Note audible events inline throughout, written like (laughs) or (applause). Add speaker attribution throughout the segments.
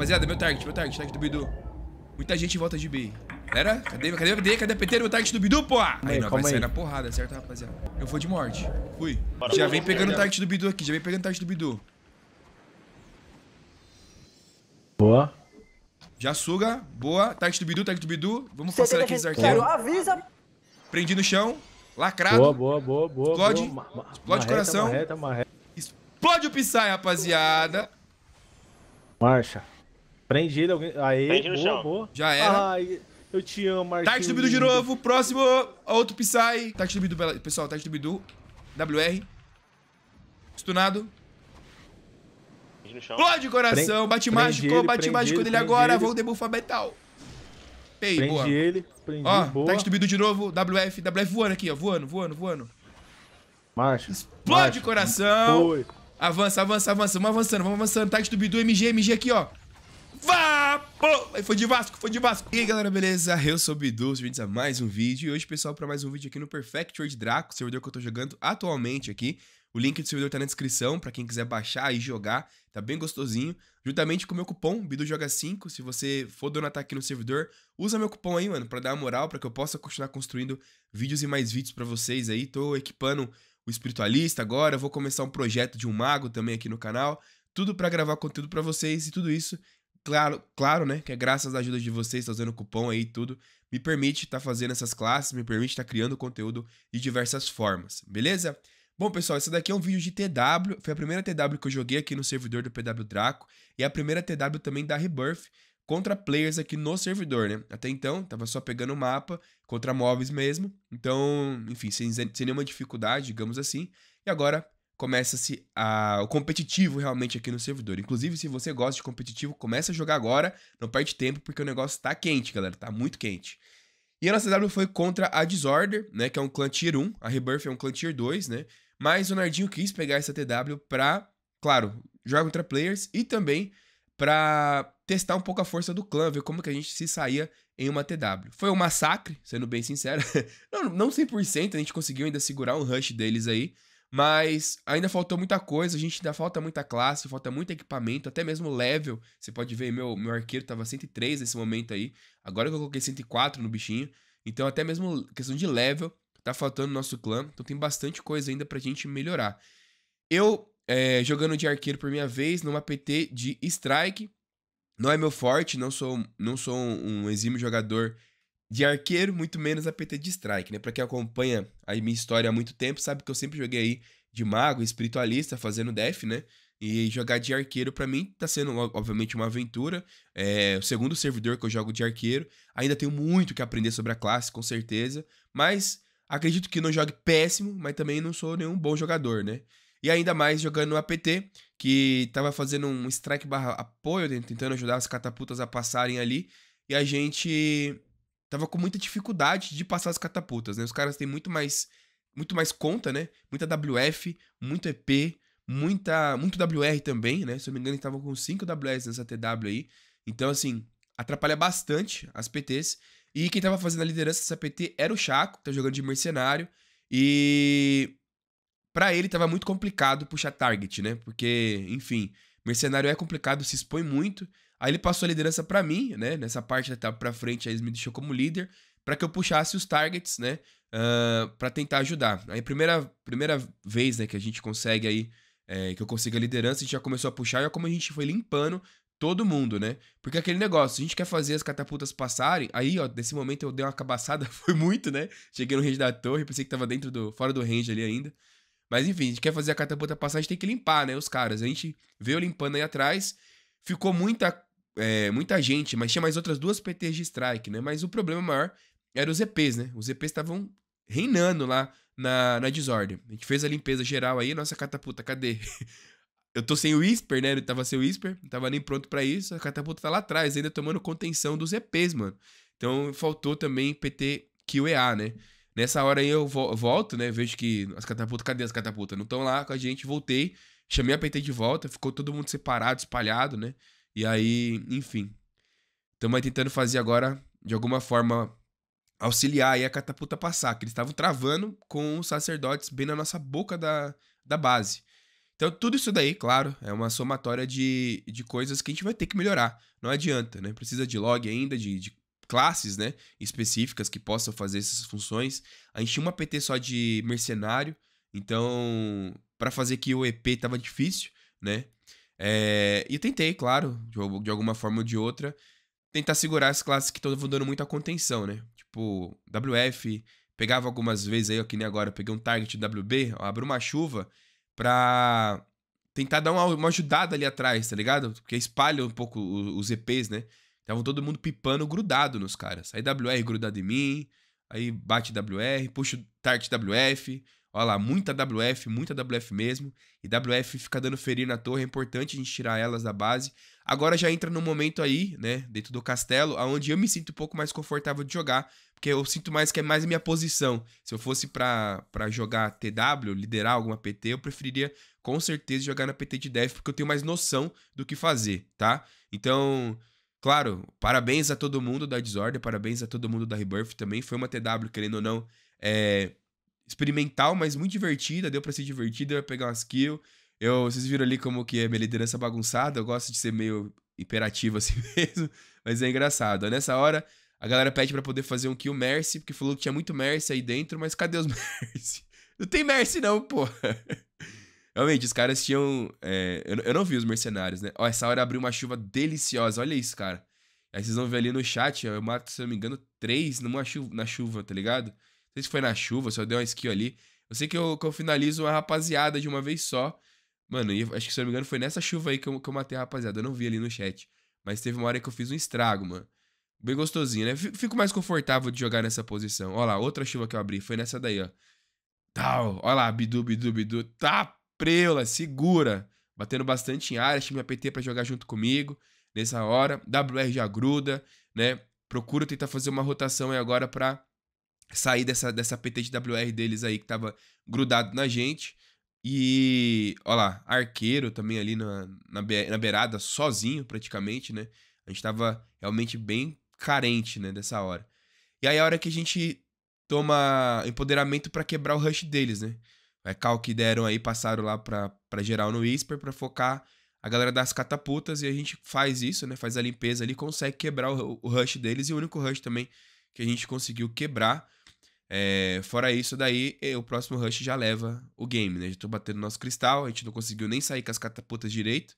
Speaker 1: Rapaziada, meu target, meu target, target do Bidu. Muita gente em volta de B. Galera, cadê, cadê, cadê, cadê a O target do Bidu, pô! Aí, não, vai sair na porrada, certo, rapaziada? Eu vou de morte. Fui. Bora, já vem pegando o target do Bidu aqui, já vem pegando o target do Bidu. Boa. Já suga, boa. Target do Bidu, target do Bidu. Vamos passar aqui esses arqueiros. Avisa! Prendi no chão. Lacrado. Boa, boa, boa, boa. Explode. Boa. explode coração. Marreta, marreta. Explode o Psy, rapaziada. Marcha. Prende ele, alguém. Aê, Prende boa, chão. boa. Já era. Ai, eu te amo, Marquinhos. Tacti do Bidu de novo. Próximo. Outro Psy. Tacti do Bidu, pessoal. Tacti do Bidu. WR. Stunado. Pula coração. Pren bate mágico. Ele, bate mágico dele agora. Ele. Vou debufar metal. Pei, prende boa. ele. Prendi, ó, boa. do Bidu de novo. WF. WF voando aqui, ó. Voando, voando, voando. Marcha. Explode marcha, coração. Foi. Avança, avança, avança. Vamos avançando, vamos avançando. Tacti do Bidu. MG, MG aqui, ó. Pô, foi de Vasco, foi de Vasco. E aí, galera, beleza? Eu sou o Bidu, bem-vindos a mais um vídeo. E hoje, pessoal, para mais um vídeo aqui no Perfect World Draco, servidor que eu tô jogando atualmente aqui. O link do servidor tá na descrição, para quem quiser baixar e jogar, tá bem gostosinho. Juntamente com o meu cupom, BiduJoga5, se você for donatar aqui no servidor, usa meu cupom aí, mano, para dar uma moral, para que eu possa continuar construindo vídeos e mais vídeos para vocês aí. Tô equipando o espiritualista agora, vou começar um projeto de um mago também aqui no canal tudo para gravar conteúdo para vocês e tudo isso claro, claro, né, que é graças à ajuda de vocês, tá usando cupom aí e tudo, me permite estar tá fazendo essas classes, me permite estar tá criando conteúdo de diversas formas, beleza? Bom, pessoal, esse daqui é um vídeo de TW, foi a primeira TW que eu joguei aqui no servidor do PW Draco, e é a primeira TW também da Rebirth, contra players aqui no servidor, né? Até então, tava só pegando o mapa, contra móveis mesmo, então, enfim, sem, sem nenhuma dificuldade, digamos assim, e agora começa-se a, o competitivo realmente aqui no servidor. Inclusive, se você gosta de competitivo, começa a jogar agora, não perde tempo, porque o negócio tá quente, galera, tá muito quente. E a nossa W foi contra a Disorder, né, que é um clã Tier 1, a Rebirth é um clã Tier 2, né, mas o Nardinho quis pegar essa TW pra, claro, jogar contra players e também pra testar um pouco a força do clã, ver como que a gente se saía em uma TW. Foi um massacre, sendo bem sincero, (laughs) não, não 100%, a gente conseguiu ainda segurar um rush deles aí, mas ainda faltou muita coisa, a gente ainda falta muita classe, falta muito equipamento, até mesmo level. Você pode ver, meu, meu arqueiro tava 103 nesse momento aí. Agora eu coloquei 104 no bichinho. Então, até mesmo questão de level, tá faltando no nosso clã. Então, tem bastante coisa ainda pra gente melhorar. Eu, é, jogando de arqueiro por minha vez, numa PT de Strike. Não é meu forte, não sou, não sou um exímio jogador de arqueiro, muito menos a PT de strike, né? Pra quem acompanha aí minha história há muito tempo, sabe que eu sempre joguei aí de mago, espiritualista, fazendo def, né? E jogar de arqueiro para mim tá sendo, obviamente, uma aventura. É o segundo servidor que eu jogo de arqueiro. Ainda tenho muito que aprender sobre a classe, com certeza. Mas acredito que não jogue péssimo, mas também não sou nenhum bom jogador, né? E ainda mais jogando no APT, que tava fazendo um strike barra apoio, né? tentando ajudar as catapultas a passarem ali. E a gente tava com muita dificuldade de passar as catapultas, né? Os caras têm muito mais muito mais conta, né? Muita WF, muito EP, muita muito WR também, né? Se eu não me engano, estavam com 5 WS nessa TW aí. Então, assim, atrapalha bastante as PTs. E quem tava fazendo a liderança dessa PT era o Chaco, tá jogando de mercenário. E para ele tava muito complicado puxar target, né? Porque, enfim, mercenário é complicado, se expõe muito. Aí ele passou a liderança para mim, né? Nessa parte da etapa para frente, aí ele me deixou como líder para que eu puxasse os targets, né? Uh, para tentar ajudar. Aí primeira primeira vez, né, que a gente consegue aí é, que eu consiga a liderança, a gente já começou a puxar, e como a gente foi limpando todo mundo, né? Porque é aquele negócio, a gente quer fazer as catapultas passarem, aí, ó, nesse momento eu dei uma cabaçada, (laughs) foi muito, né? Cheguei no range da torre, pensei que tava dentro do, fora do range ali ainda. Mas enfim, a gente quer fazer a catapulta passar, a gente tem que limpar, né, os caras. A gente veio limpando aí atrás, ficou muita é, muita gente, mas tinha mais outras duas PTs de strike, né? Mas o problema maior era os EPs, né? Os EPs estavam reinando lá na, na Disorder. A gente fez a limpeza geral aí, nossa catapulta, cadê? (laughs) Eu tô sem o Whisper, né? Ele tava sem o Whisper, não tava nem pronto para isso. A catapulta tá lá atrás, ainda tomando contenção dos EPs, mano. Então faltou também PT QEA, né? Nessa hora aí eu volto, né? Vejo que as catapultas, cadê as catapultas? Não estão lá com a gente, voltei, chamei a PT de volta, ficou todo mundo separado, espalhado, né? E aí, enfim. Estamos tentando fazer agora, de alguma forma, auxiliar aí a catapulta passar, que eles estavam travando com os sacerdotes bem na nossa boca da, da base. Então, tudo isso daí, claro, é uma somatória de, de coisas que a gente vai ter que melhorar. Não adianta, né? Precisa de log ainda, de, de classes, né? Específicas que possam fazer essas funções. A gente tinha uma PT só de mercenário, então, para fazer que o EP tava difícil, né? É, e tentei, claro, de, de alguma forma ou de outra, tentar segurar as classes que estavam dando muita contenção, né? Tipo, WF, pegava algumas vezes aí, ó, que nem agora, peguei um target WB, ó, abro uma chuva pra tentar dar uma, uma, ajudada ali atrás, tá ligado? Porque espalha um pouco os EPs, né? Estavam todo mundo pipando grudado nos caras. Aí WR grudado em mim, aí bate WR, puxa target WF, Olha lá, muita WF, muita WF mesmo. E WF fica dando ferir na torre, é importante a gente tirar elas da base. Agora já entra no momento aí, né, dentro do castelo, aonde eu me sinto um pouco mais confortável de jogar, porque eu sinto mais que é mais a minha posição. Se eu fosse para jogar TW, liderar alguma PT, eu preferiria com certeza jogar na PT de Dev, porque eu tenho mais noção do que fazer, tá? Então, claro, parabéns a todo mundo da Desordem, parabéns a todo mundo da Rebirth também. Foi uma TW, querendo ou não, é, experimental, mas muito divertida, deu para ser divertida, eu pegar umas kills. Eu, vocês viram ali como que é minha liderança bagunçada, eu gosto de ser meio imperativo (laughs) assim mesmo, mas é engraçado. Nessa hora, a galera pede para poder fazer um kill Mercy, porque falou que tinha muito Mercy aí dentro, mas cadê os (laughs) Mercy? Não tem Mercy não, pô. (laughs) Realmente, os caras tinham... É, eu, eu, não vi os mercenários, né? Ó, essa hora abriu uma chuva deliciosa, olha isso, cara. Aí vocês vão ver ali no chat, eu mato, se eu não me engano, três numa chuva, na chuva, tá ligado? Não sei se foi na chuva, só deu uma skill ali. Eu sei que eu, que eu finalizo a rapaziada de uma vez só. Mano, acho que se eu não me engano foi nessa chuva aí que eu, que eu matei a rapaziada. Eu não vi ali no chat. Mas teve uma hora que eu fiz um estrago, mano. Bem gostosinho, né? Fico mais confortável de jogar nessa posição. Olha, lá, outra chuva que eu abri. Foi nessa daí, ó. Tal. Olha lá, bidu, bidu, bidu. Tá, preula, segura. Batendo bastante em área. Meu APT pra jogar junto comigo. Nessa hora. WR já gruda, né? Procuro tentar fazer uma rotação aí agora pra sair dessa, dessa PTWR deles aí que tava grudado na gente. E, ó lá, arqueiro também ali na, na, be, na beirada, sozinho praticamente, né? A gente tava realmente bem carente, né, dessa hora. E aí é a hora que a gente toma empoderamento para quebrar o rush deles, né? É cal que deram aí, passaram lá pra, pra geral no Whisper pra focar a galera das catapultas e a gente faz isso, né? Faz a limpeza ali, consegue quebrar o, o rush deles e o único rush também que a gente conseguiu quebrar é, fora isso, daí é, o próximo rush já leva o game, né? Já tô batendo nosso cristal, a gente não conseguiu nem sair com as catapultas direito,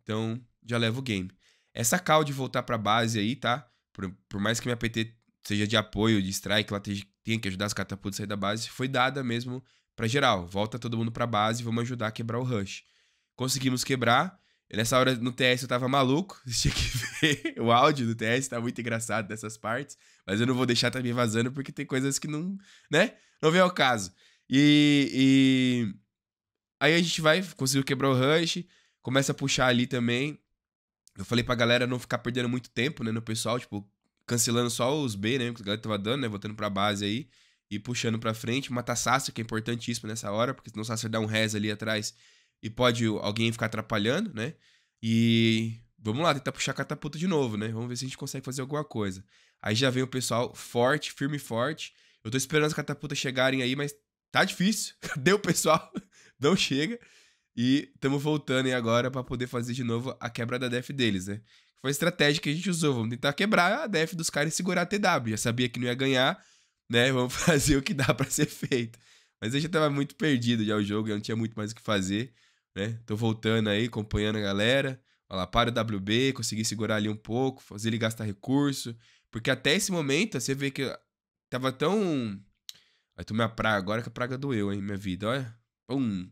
Speaker 1: então já leva o game. Essa call de voltar pra base aí, tá? Por, por mais que minha PT seja de apoio, de strike, ela tenha que ajudar as catapultas a sair da base, foi dada mesmo pra geral. Volta todo mundo pra base, vamos ajudar a quebrar o rush. Conseguimos quebrar, Nessa hora no TS eu tava maluco, (laughs) tinha que ver o áudio do TS, tá muito engraçado dessas partes. Mas eu não vou deixar também vazando, porque tem coisas que não, né? Não vem ao caso. E, e... aí a gente vai, conseguiu quebrar o rush, começa a puxar ali também. Eu falei pra galera não ficar perdendo muito tempo, né, no pessoal, tipo, cancelando só os B, né, que a galera tava dando, né, voltando pra base aí e puxando pra frente. Matar Sasser, que é importantíssimo nessa hora, porque senão o Sasser dá um res ali atrás e pode alguém ficar atrapalhando, né? E vamos lá, tentar puxar a catapulta de novo, né? Vamos ver se a gente consegue fazer alguma coisa. Aí já vem o pessoal forte, firme e forte. Eu tô esperando as catapultas chegarem aí, mas tá difícil. (laughs) Cadê o pessoal? (laughs) Não chega. E estamos voltando aí agora para poder fazer de novo a quebra da def deles, né? Foi a estratégia que a gente usou. Vamos tentar quebrar a def dos caras e segurar a TW. Já sabia que não ia ganhar, né? (laughs) Vamos fazer o que dá para ser feito. Mas eu já tava muito perdido já o jogo, eu não tinha muito mais o que fazer, né? Tô voltando aí, acompanhando a galera. Olha lá, para o WB, conseguir segurar ali um pouco, fazer ele gastar recurso. Porque até esse momento, você vê que tava tão. Aí tomei a praga agora que a praga doeu, hein, minha vida, olha. Pum.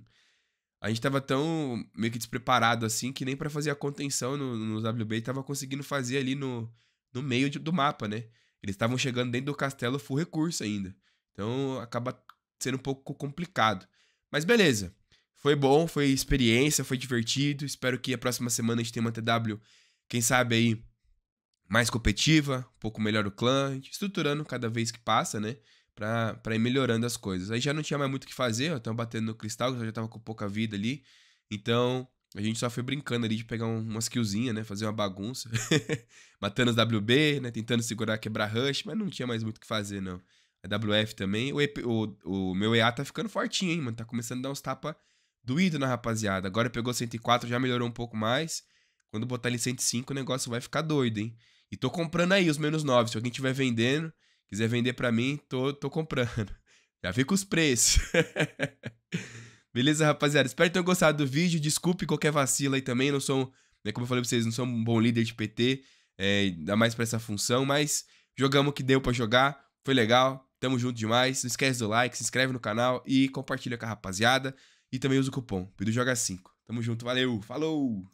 Speaker 1: A gente tava tão meio que despreparado assim que nem para fazer a contenção no, no WB tava conseguindo fazer ali no, no meio de, do mapa, né? Eles estavam chegando dentro do castelo full recurso ainda. Então acaba sendo um pouco complicado. Mas beleza. Foi bom, foi experiência, foi divertido. Espero que a próxima semana a gente tenha uma TW, quem sabe aí, mais competitiva, um pouco melhor o clã, estruturando cada vez que passa, né? Pra, pra ir melhorando as coisas. Aí já não tinha mais muito o que fazer, ó, tava batendo no cristal, eu já tava com pouca vida ali. Então, a gente só foi brincando ali de pegar um, umas killzinhas, né? Fazer uma bagunça. (laughs) Matando os WB, né? Tentando segurar, quebrar rush, mas não tinha mais muito o que fazer, não. A WF também. O, EP, o, o meu EA tá ficando fortinho, hein, mano? Tá começando a dar uns tapas doído na rapaziada. Agora pegou 104, já melhorou um pouco mais. Quando botar ele 105, o negócio vai ficar doido, hein? E tô comprando aí os menos 9. Se alguém tiver vendendo, quiser vender para mim, tô, tô comprando. (laughs) Já fica com os preços. (laughs) Beleza, rapaziada? Espero que tenham gostado do vídeo. Desculpe qualquer vacila aí também. Não sou, né, como eu falei pra vocês, não sou um bom líder de PT. É, ainda mais pra essa função. Mas jogamos o que deu para jogar. Foi legal. Tamo junto demais. Não esquece do like, se inscreve no canal e compartilha com a rapaziada. E também usa o cupom PeduJoga5. Tamo junto, valeu, falou!